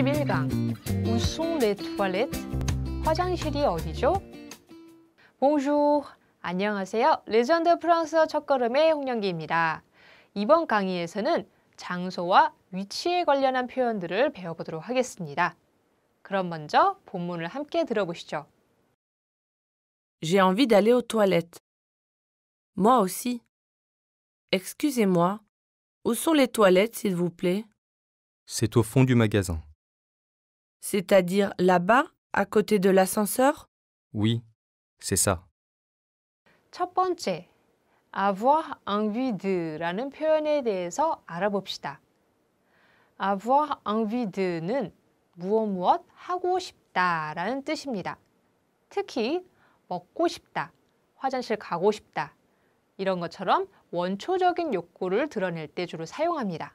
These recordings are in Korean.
11강 Où sont les toilettes? 화장실이 어디죠? Bonjour, 안녕하세요. 레전드 프랑스어 첫걸음의 홍영기입니다. 이번 강의에서는 장소와 위치에 관련한 표현들을 배워보도록 하겠습니다. 그럼 먼저 본문을 함께 들어보시죠. J'ai envie d'aller aux toilettes. Moi aussi. Excusez-moi, où sont les toilettes, s'il vous plaît? C'est au fond du magasin. C'est-à-dire là-bas, à côté de l'ascenseur Oui, c'est ça. 첫 번째, avoir envie de라는 표현에 대해서 알아봅시다. avoir envie de는 무엇 무엇 하고 싶다라는 뜻입니다. 특히 먹고 싶다, 화장실 가고 싶다 이런 것처럼 원초적인 욕구를 드러낼 때 주로 사용합니다.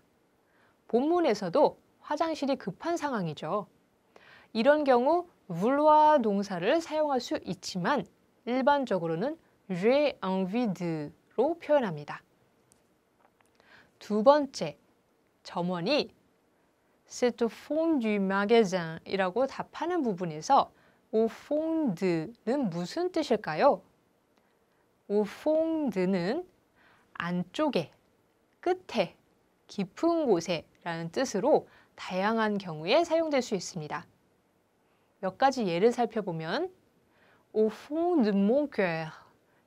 본문에서도 화장실이 급한 상황이죠. 이런 경우 vouloir 동사를 사용할 수 있지만 일반적으로는 j'ai envie de로 표현합니다. 두 번째, 점원이 c'est au fond du magasin 이라고 답하는 부분에서 au fond는 무슨 뜻일까요? au fond는 안쪽에, 끝에, 깊은 곳에 라는 뜻으로 다양한 경우에 사용될 수 있습니다. 몇 가지 예를 살펴보면 Au fond de mon cœur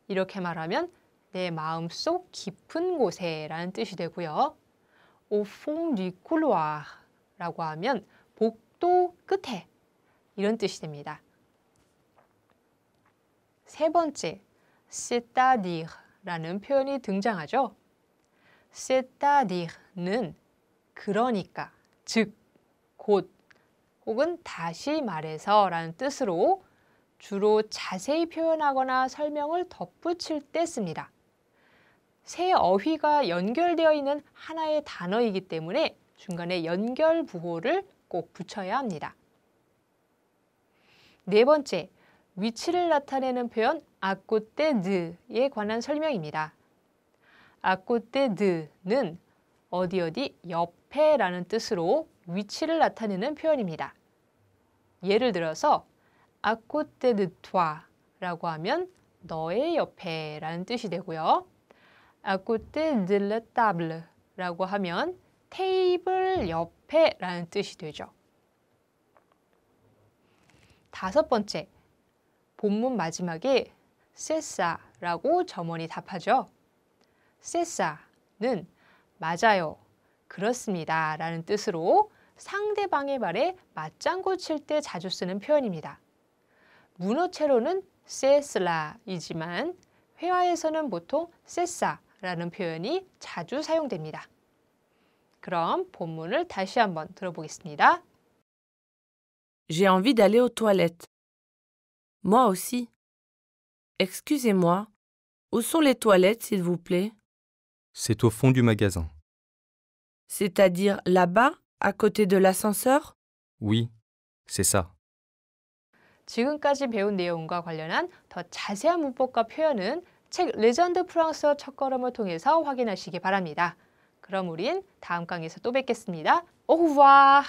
이렇게 말하면 내 마음속 깊은 곳에 라는 뜻이 되고요. Au fond du couloir 라고 하면 복도 끝에 이런 뜻이 됩니다. 세 번째, c'est-à-dire 라는 표현이 등장하죠. c'est-à-dire는 그러니까, 즉, 곧 혹은 다시 말해서 라는 뜻으로 주로 자세히 표현하거나 설명을 덧붙일 때 씁니다. 세 어휘가 연결되어 있는 하나의 단어이기 때문에 중간에 연결 부호를 꼭 붙여야 합니다. 네 번째, 위치를 나타내는 표현 아꼬떼드에 관한 설명입니다. 아꼬떼드는 어디 어디 옆에라는 뜻으로 위치를 나타내는 표현입니다. 예를 들어서 아코테 느투아라고 하면 너의 옆에 라는 뜻이 되고요. 아코테 드레타블라고 하면 테이블 옆에 라는 뜻이 되죠. 다섯 번째, 본문 마지막에 세사라고 점원이 답하죠. 세사는 맞아요, 그렇습니다 라는 뜻으로 상대방의 말에 맞장구 칠 때 자주 쓰는 표현입니다. 문어체로는 세슬라이지만 회화에서는 보통 세사라는 표현이 자주 사용됩니다. 그럼 본문을 다시 한번 들어보겠습니다. J'ai envie d'aller aux toilettes. Moi aussi. Excusez-moi. Où sont les toilettes, s'il vous plaît C'est au fond du magasin. C'est-à-dire là-bas À côté de l'ascenseur? Oui, c'est ça. 지금까지 배운 내용과 관련한 더 자세한 문법과 표현은 책 레전드 프랑스어 첫걸음을 통해서 확인하시기 바랍니다. 그럼 우린 다음 강의에서 또 뵙겠습니다. 오후와!